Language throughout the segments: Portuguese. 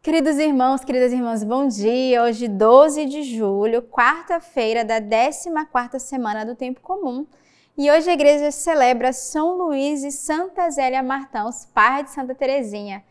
Queridos irmãos, queridas irmãs, bom dia. Hoje, 12 de julho, quarta-feira da 14ª semana do tempo comum. E hoje a igreja celebra São Luís e Santa Zélia Martão, os pais de Santa Terezinha.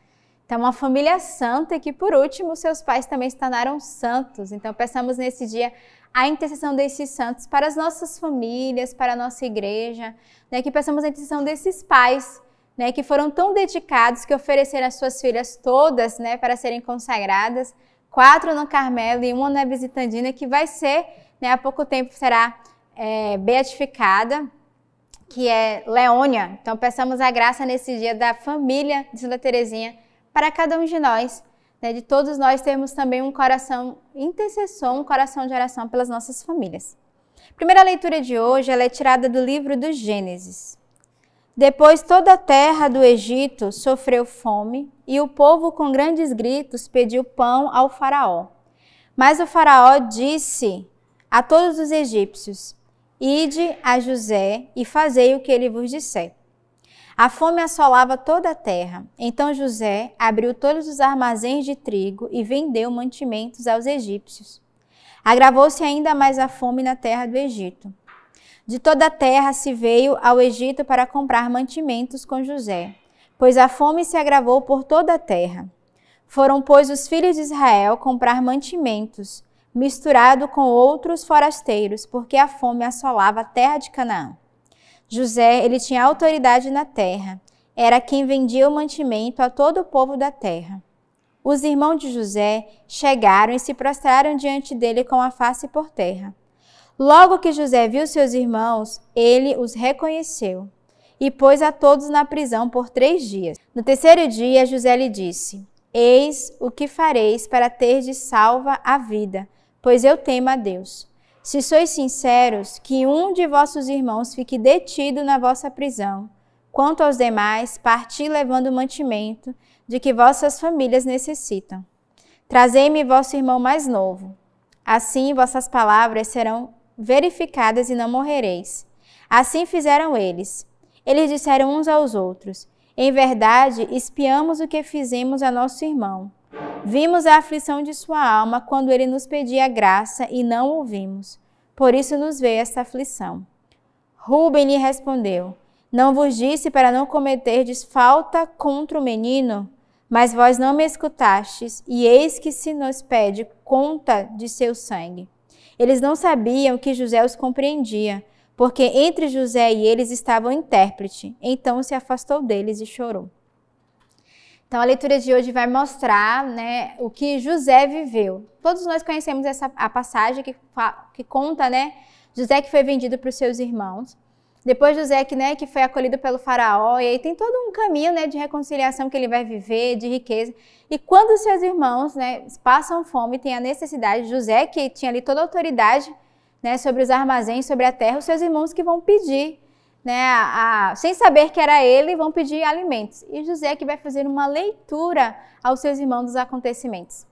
Então, uma família santa que, por último, seus pais também se tornaram santos. Então, peçamos nesse dia a intercessão desses santos para as nossas famílias, para a nossa igreja, né? que peçamos a intercessão desses pais né, que foram tão dedicados que ofereceram as suas filhas todas né, para serem consagradas, quatro no Carmelo e uma na Visitandina, que vai ser, né, há pouco tempo será é, beatificada, que é Leônia. Então peçamos a graça nesse dia da família de Santa Teresinha para cada um de nós, né, de todos nós termos também um coração intercessor, um coração de oração pelas nossas famílias. A primeira leitura de hoje ela é tirada do livro do Gênesis. Depois toda a terra do Egito sofreu fome, e o povo com grandes gritos pediu pão ao faraó. Mas o faraó disse a todos os egípcios: Ide a José e fazei o que ele vos disser. A fome assolava toda a terra. Então José abriu todos os armazéns de trigo e vendeu mantimentos aos egípcios. Agravou-se ainda mais a fome na terra do Egito. De toda a terra se veio ao Egito para comprar mantimentos com José, pois a fome se agravou por toda a terra. Foram, pois, os filhos de Israel comprar mantimentos, misturado com outros forasteiros, porque a fome assolava a terra de Canaã. José, ele tinha autoridade na terra, era quem vendia o mantimento a todo o povo da terra. Os irmãos de José chegaram e se prostraram diante dele com a face por terra. Logo que José viu seus irmãos, ele os reconheceu e pôs a todos na prisão por três dias. No terceiro dia, José lhe disse: Eis o que fareis para ter de salva a vida, pois eu temo a Deus. Se sois sinceros, que um de vossos irmãos fique detido na vossa prisão. Quanto aos demais, parti levando o mantimento de que vossas famílias necessitam. Trazei-me vosso irmão mais novo. Assim vossas palavras serão verificadas e não morrereis. Assim fizeram eles. Eles disseram uns aos outros: Em verdade, espiamos o que fizemos a nosso irmão. Vimos a aflição de sua alma quando ele nos pedia graça e não ouvimos. Por isso nos veio esta aflição. Rubem lhe respondeu: Não vos disse para não cometerdes falta contra o menino? Mas vós não me escutastes, e eis que se nos pede conta de seu sangue. Eles não sabiam que José os compreendia, porque entre José e eles estava um intérprete. Então se afastou deles e chorou. Então a leitura de hoje vai mostrar né, o que José viveu. Todos nós conhecemos essa a passagem que, que conta, né? José que foi vendido para os seus irmãos. Depois José, que, né, que foi acolhido pelo faraó, e aí tem todo um caminho né, de reconciliação que ele vai viver, de riqueza. E quando seus irmãos né, passam fome, tem a necessidade, José, que tinha ali toda a autoridade né, sobre os armazéns, sobre a terra, os seus irmãos que vão pedir, né, a, a, sem saber que era ele, vão pedir alimentos. E José que vai fazer uma leitura aos seus irmãos dos acontecimentos.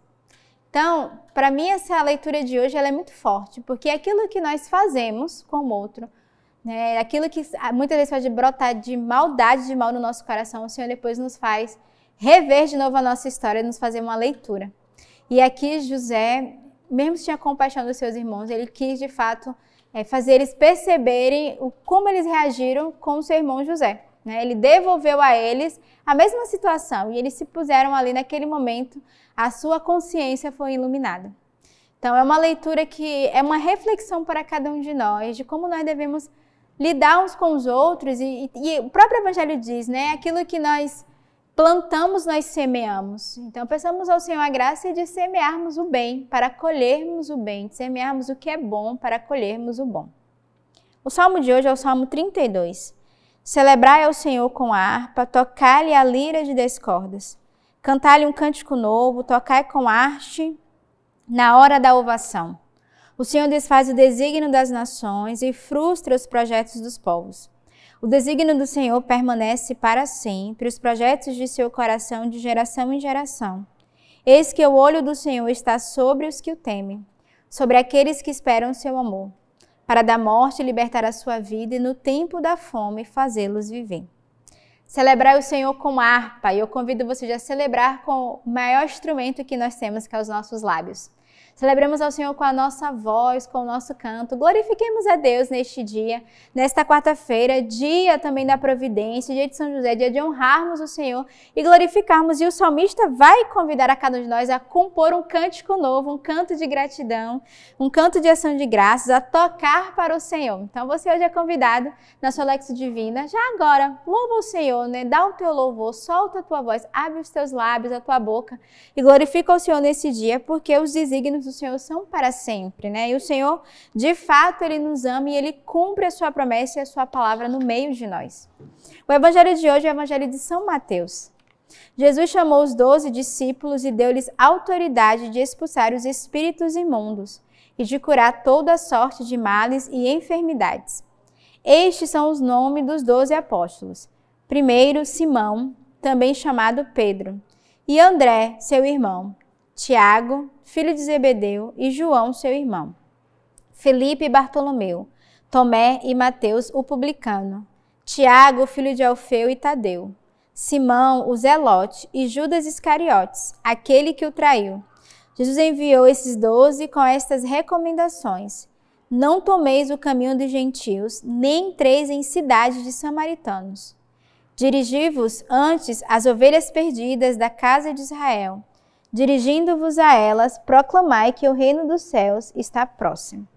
Então, para mim, essa leitura de hoje é muito forte, porque é aquilo que nós fazemos com o outro, né? Aquilo que muitas vezes pode brotar de maldade, de mal no nosso coração, o Senhor depois nos faz rever de novo a nossa história, nos fazer uma leitura. E aqui José, mesmo tinha compaixão dos seus irmãos, ele quis de fato é, fazer eles perceberem o, como eles reagiram com o seu irmão José. Né? Ele devolveu a eles a mesma situação e eles se puseram ali naquele momento, a sua consciência foi iluminada. Então, é uma leitura que é uma reflexão para cada um de nós de como nós devemos lidar uns com os outros, e, e, e o próprio Evangelho diz, né? Aquilo que nós plantamos, nós semeamos. Então, peçamos ao Senhor a graça de semearmos o bem, para colhermos o bem, de semearmos o que é bom, para colhermos o bom. O salmo de hoje é o Salmo 32. Celebrai ao Senhor com a harpa, tocai-lhe a lira de dez cordas. Cantai-lhe um cântico novo, tocai com arte na hora da ovação. O Senhor desfaz o desígnio das nações e frustra os projetos dos povos. O desígnio do Senhor permanece para sempre, os projetos de seu coração de geração em geração. Eis que o olho do Senhor está sobre os que o temem, sobre aqueles que esperam seu amor, para da morte libertar a sua vida e no tempo da fome fazê-los viver. Celebrar o Senhor com harpa, e eu convido você a celebrar com o maior instrumento que nós temos, que é os nossos lábios. Celebremos ao Senhor com a nossa voz, com o nosso canto. Glorifiquemos a Deus neste dia, nesta quarta-feira, dia também da providência, dia de São José, dia de honrarmos o Senhor e glorificarmos. E o salmista vai convidar a cada um de nós a compor um cântico novo, um canto de gratidão, um canto de ação de graças, a tocar para o Senhor. Então você hoje é convidado na sua lexa Divina. Já agora, louva o Senhor, né? Dá o teu louvor, solta a tua voz, abre os teus lábios, a tua boca e glorifica o Senhor nesse dia, porque os desígnios do Senhor são para sempre, né? E o Senhor, de fato, ele nos ama e ele cumpre a sua promessa e a sua palavra no meio de nós. O evangelho de hoje é o evangelho de São Mateus. Jesus chamou os doze discípulos e deu-lhes autoridade de expulsar os espíritos imundos e de curar toda sorte de males e enfermidades. Estes são os nomes dos doze apóstolos. Primeiro, Simão, também chamado Pedro, e André, seu irmão, Tiago, filho de Zebedeu, e João, seu irmão, Felipe e Bartolomeu, Tomé e Mateus, o publicano, Tiago, filho de Alfeu e Tadeu, Simão, o Zelote, e Judas Iscariotes, aquele que o traiu. Jesus enviou esses doze com estas recomendações: Não tomeis o caminho dos gentios, nem entreis em cidades de samaritanos. Dirigi-vos antes às ovelhas perdidas da casa de Israel. Dirigindo-vos a elas, proclamai que o reino dos céus está próximo.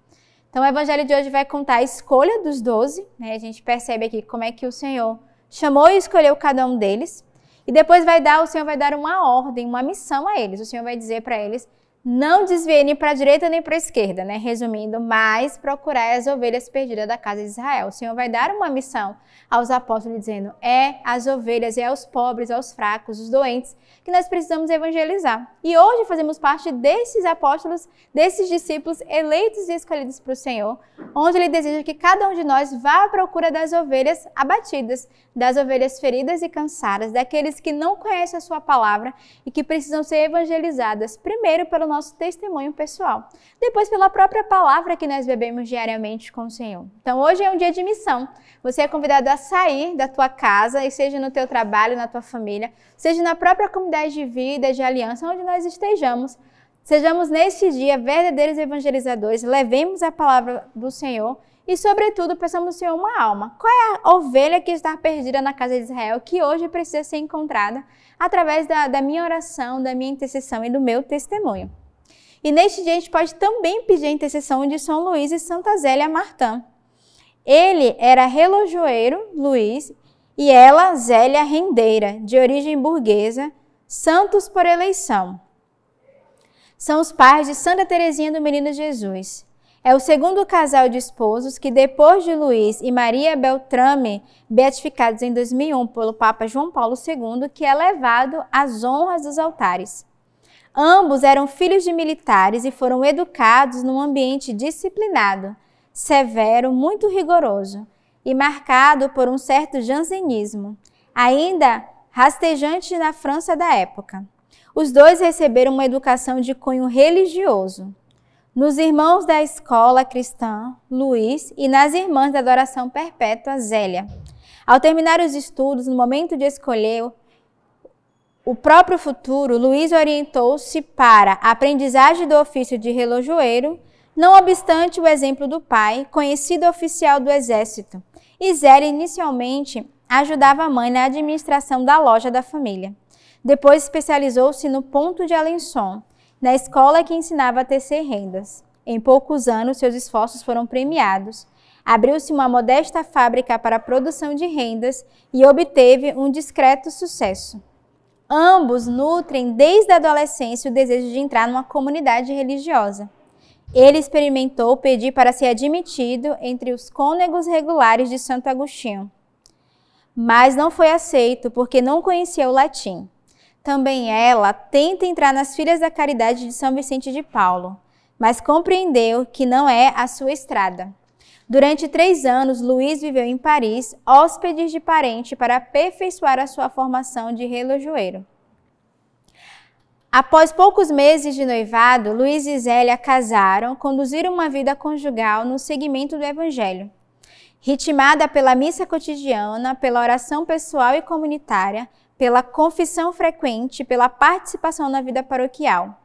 Então, o evangelho de hoje vai contar a escolha dos doze, né? A gente percebe aqui como é que o Senhor chamou e escolheu cada um deles. E depois vai dar, o Senhor vai dar uma ordem, uma missão a eles. O Senhor vai dizer para eles não desviei nem para a direita nem para a esquerda, né? Resumindo, mas procurar as ovelhas perdidas da casa de Israel. O Senhor vai dar uma missão aos apóstolos, dizendo: é as ovelhas, é aos pobres, aos fracos, os doentes, que nós precisamos evangelizar. E hoje fazemos parte desses apóstolos, desses discípulos eleitos e escolhidos para o Senhor, onde Ele deseja que cada um de nós vá à procura das ovelhas abatidas, das ovelhas feridas e cansadas, daqueles que não conhecem a Sua palavra e que precisam ser evangelizadas, primeiro pelo nosso nosso testemunho pessoal. Depois, pela própria palavra que nós bebemos diariamente com o Senhor. Então, hoje é um dia de missão. Você é convidado a sair da tua casa, e seja no teu trabalho, na tua família, seja na própria comunidade de vida, de aliança, onde nós estejamos. Sejamos neste dia verdadeiros evangelizadores, levemos a palavra do Senhor e, sobretudo, peçamos ao Senhor uma alma. Qual é a ovelha que está perdida na casa de Israel que hoje precisa ser encontrada através da, da minha oração, da minha intercessão e do meu testemunho? E neste dia a gente pode também pedir a intercessão de São Luís e Santa Zélia Martã. Ele era relojoeiro, Luís, e ela, Zélia Rendeira, de origem burguesa, santos por eleição. São os pais de Santa Teresinha do Menino Jesus. É o segundo casal de esposos que, depois de Luiz e Maria Beltrame, beatificados em 2001 pelo Papa João Paulo II, que é levado às honras dos altares. Ambos eram filhos de militares e foram educados num ambiente disciplinado, severo, muito rigoroso e marcado por um certo jansenismo, ainda rastejante na França da época. Os dois receberam uma educação de cunho religioso. Nos irmãos da escola cristã, Luiz, e nas irmãs da adoração perpétua, Zélia. Ao terminar os estudos, no momento de escolher o próprio futuro, Luiz orientou-se para a aprendizagem do ofício de relojoeiro, não obstante o exemplo do pai, conhecido oficial do exército. E Zé inicialmente ajudava a mãe na administração da loja da família. Depois especializou-se no ponto de Alençon, na escola que ensinava a tecer rendas. Em poucos anos, seus esforços foram premiados. Abriu-se uma modesta fábrica para a produção de rendas e obteve um discreto sucesso. Ambos nutrem desde a adolescência o desejo de entrar numa comunidade religiosa. Ele experimentou pedir para ser admitido entre os cônegos regulares de Santo Agostinho, mas não foi aceito porque não conhecia o latim. Também ela tenta entrar nas Filhas da Caridade de São Vicente de Paulo, mas compreendeu que não é a sua estrada. Durante três anos, Luiz viveu em Paris, hóspede de parente, para aperfeiçoar a sua formação de relojoeiro. Após poucos meses de noivado, Luiz e Zélia casaram, conduziram uma vida conjugal no segmento do Evangelho. Ritmada pela missa cotidiana, pela oração pessoal e comunitária, pela confissão frequente, pela participação na vida paroquial.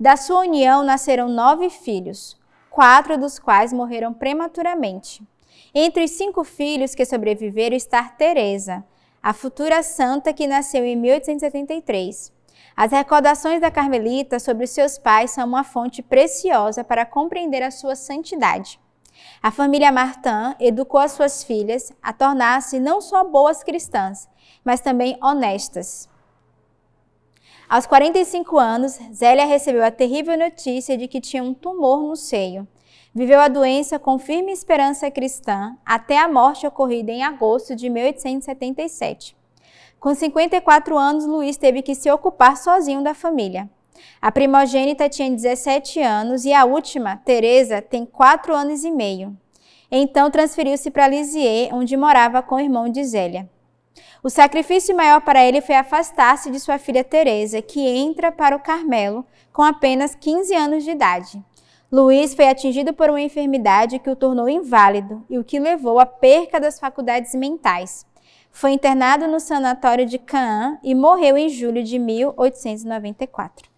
Da sua união nasceram nove filhos quatro dos quais morreram prematuramente. Entre os cinco filhos que sobreviveram está Teresa, a futura santa que nasceu em 1873. As recordações da Carmelita sobre seus pais são uma fonte preciosa para compreender a sua santidade. A família Martã educou as suas filhas a tornar-se não só boas cristãs, mas também honestas. Aos 45 anos, Zélia recebeu a terrível notícia de que tinha um tumor no seio. Viveu a doença com firme esperança cristã até a morte ocorrida em agosto de 1877. Com 54 anos, Luiz teve que se ocupar sozinho da família. A primogênita tinha 17 anos e a última, Teresa, tem 4 anos e meio. Então transferiu-se para Lisieux, onde morava com o irmão de Zélia. O sacrifício maior para ele foi afastar-se de sua filha Teresa, que entra para o Carmelo com apenas 15 anos de idade. Luiz foi atingido por uma enfermidade que o tornou inválido e o que levou à perca das faculdades mentais. Foi internado no sanatório de Caen e morreu em julho de 1894.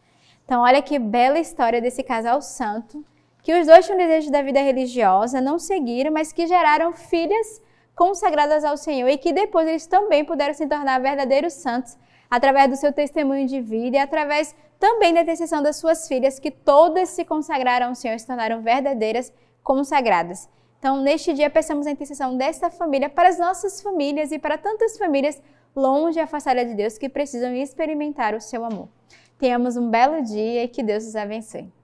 Então, olha que bela história desse casal santo, que os dois tinham desejo da vida religiosa, não seguiram, mas que geraram filhas consagradas ao Senhor e que depois eles também puderam se tornar verdadeiros santos através do seu testemunho de vida e através também da intercessão das suas filhas, que todas se consagraram ao Senhor e se tornaram verdadeiras consagradas. Então, neste dia, peçamos a intercessão desta família para as nossas famílias e para tantas famílias longe e afastadas de Deus que precisam experimentar o seu amor. Tenhamos um belo dia e que Deus os abençoe.